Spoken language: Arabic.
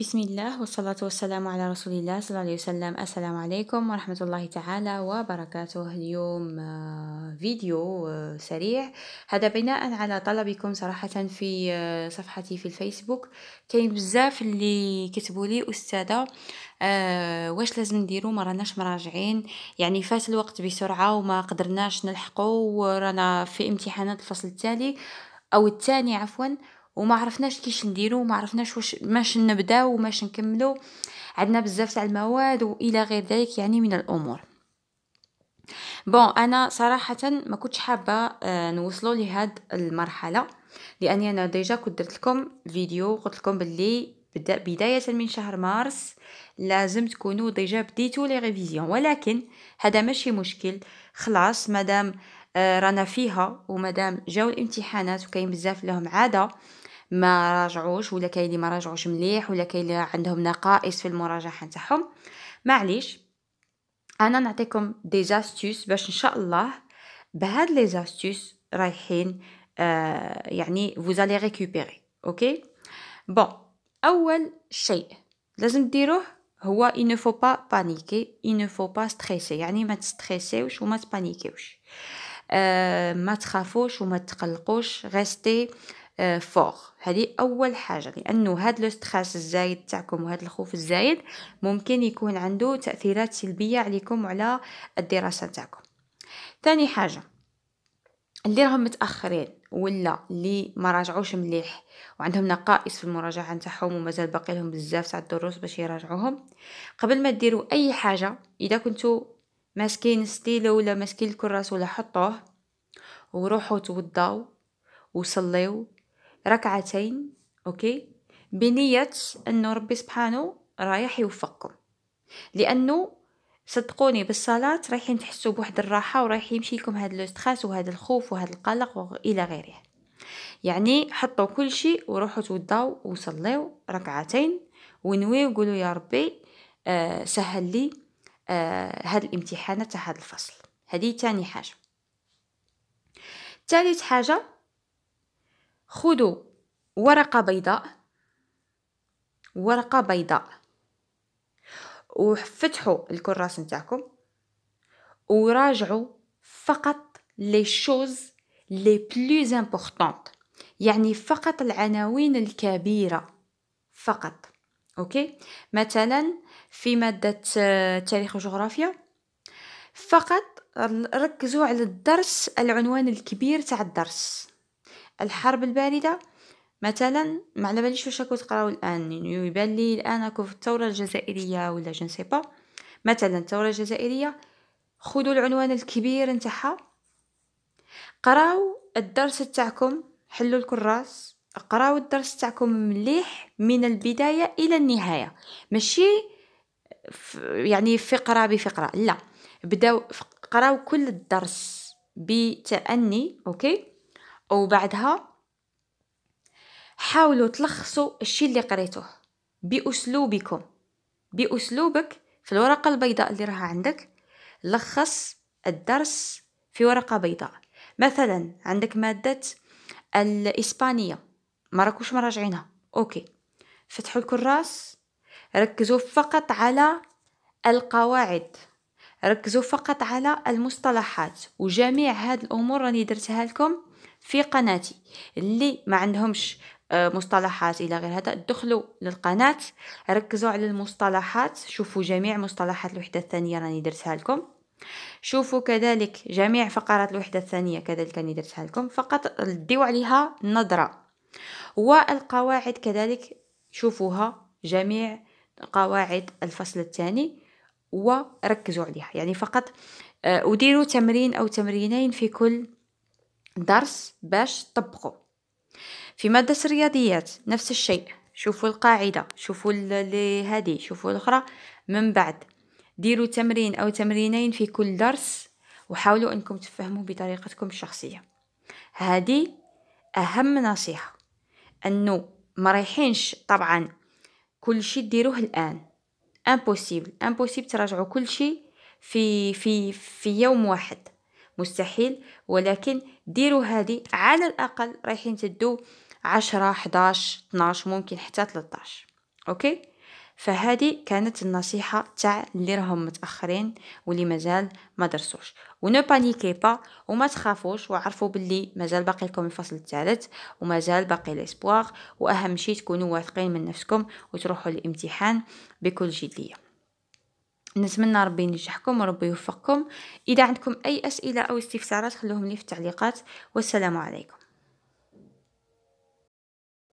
بسم الله والصلاة والسلام على رسول الله صلى الله عليه وسلم السلام عليكم ورحمة الله تعالى وبركاته اليوم فيديو سريع هذا بناء على طلبكم صراحة في صفحتي في الفيسبوك كاين بزاف اللي كتبوا لي أستاذة آه واش لازم نديرو ما راناش مراجعين يعني فات الوقت بسرعة وما قدرناش نلحقو ورانا في امتحانات الفصل التالي أو الثاني عفوا وما عرفناش كيش نديرو وما عرفناش واش ماش نبداو وماش نكملو عندنا بزاف تاع المواد والى غير ذلك يعني من الامور بون انا صراحه ما كنتش حابه آه، نوصلوا لهاد المرحله لاني انا ديجا كنت درت لكم فيديو قلت لكم باللي بدا بدايه من شهر مارس لازم تكونوا ديجا بديتوا لي ريفيزيون ولكن هذا ماشي مشكل خلاص مادام آه، رانا فيها ومادام جاو الامتحانات وكاين بزاف لهم عاده ما راجعوش ولا كاين اللي ما راجعوش مليح ولا كاين اللي عندهم نقائص في المراجعه نتاعهم معليش انا نعطيكم دي زاستيوس باش ان شاء الله بهاد لي زاستيوس رايحين آه يعني vous allez récupérer اوكي بون اول شيء لازم ديروه هو il ne faut pas paniquer il ne faut pas stresser يعني ما تستريسيوش وما تبانيكيوش آه ما تخافوش وما تقلقوش أه آه، فوق هذه اول حاجه لانه هذا لو ستريس الزايد تاعكم وهذا الخوف الزايد ممكن يكون عنده تاثيرات سلبيه عليكم وعلى الدراسه تاعكم ثاني حاجه اللي راهم متاخرين ولا اللي ما راجعوش مليح وعندهم نقائص في المراجعه نتاعهم ومازال باقي لهم بزاف تاع الدروس باش يراجعوهم قبل ما ديروا اي حاجه اذا كنتوا ماسكين ستيلو ولا ماسكين الكراس ولا حطوه وروحوا توضاو وصليو ركعتين اوكي بنية انه ربي سبحانه رايح يوفقكم لانه صدقوني بالصلاة رايحين تحسوا بواحد الراحة ورايح يمشي لكم هذا الاستخاس وهذا الخوف وهذا القلق والى غيره يعني حطوا كل شيء وروحوا توضاو وصليو ركعتين ونوي وقولوا يا ربي آه سهل لي آه هاد الامتحان تاع هاد الفصل هذه تاني حاجه ثالث حاجه خذوا ورقة بيضاء ورقة بيضاء وفتحوا الكراس نتاعكم وراجعوا فقط لي شوز لي بلوز امبورطونت يعني فقط العناوين الكبيرة فقط اوكي مثلا في مادة آه، تاريخ وجغرافيا فقط ركزوا على الدرس العنوان الكبير تاع الدرس الحرب الباردة مثلا ما على باليش واش راكو تقراو الان يبان لي الان راكو في الثوره الجزائريه ولا جون سي با مثلا الثوره الجزائريه خذوا العنوان الكبير نتاعها قراو الدرس تاعكم حلوا الكراس قراو الدرس تاعكم مليح من البدايه الى النهايه ماشي يعني فقره بفقره لا بداو قراو كل الدرس بتأني اوكي وبعدها حاولوا تلخصوا الشيء اللي قريتوه بأسلوبكم بأسلوبك في الورقة البيضاء اللي راها عندك لخص الدرس في ورقة بيضاء مثلا عندك مادة الإسبانية ما راكوش مراجعينها أوكي فتحوا الكراس ركزوا فقط على القواعد ركزوا فقط على المصطلحات وجميع هاد الأمور راني درتها لكم في قناتي اللي ما عندهمش آه، مصطلحات الى غير هذا دخلوا للقناه ركزوا على المصطلحات شوفوا جميع مصطلحات الوحده الثانيه راني درتها لكم شوفوا كذلك جميع فقرات الوحده الثانيه كذلك راني درتها لكم فقط ديو عليها نظره والقواعد كذلك شوفوها جميع قواعد الفصل الثاني وركزوا عليها يعني فقط وديروا آه، تمرين او تمرينين في كل درس باش تطبقوا في مادة الرياضيات نفس الشيء شوفوا القاعدة شوفوا هذه شوفوا الأخرى من بعد ديروا تمرين أو تمرينين في كل درس وحاولوا أنكم تفهموا بطريقتكم الشخصية هذه أهم نصيحة أنه ما رايحينش طبعا كل شيء ديروه الآن امبوسيبل امبوسيبل تراجعوا كل شيء في في في يوم واحد مستحيل ولكن ديروا هذه على الاقل رايحين تدو 10 11 12 ممكن حتى 13 اوكي فهذه كانت النصيحة تاع اللي راهم متأخرين واللي مازال ما درسوش ونو بانيكي با وما تخافوش وعرفوا باللي مازال باقي لكم الفصل الثالث ومازال باقي ليسبواغ واهم شيء تكونوا واثقين من نفسكم وتروحوا للامتحان بكل جدية نتمنى ربي ينجحكم وربي يوفقكم اذا عندكم اي اسئله او استفسارات خلوهم لي في التعليقات والسلام عليكم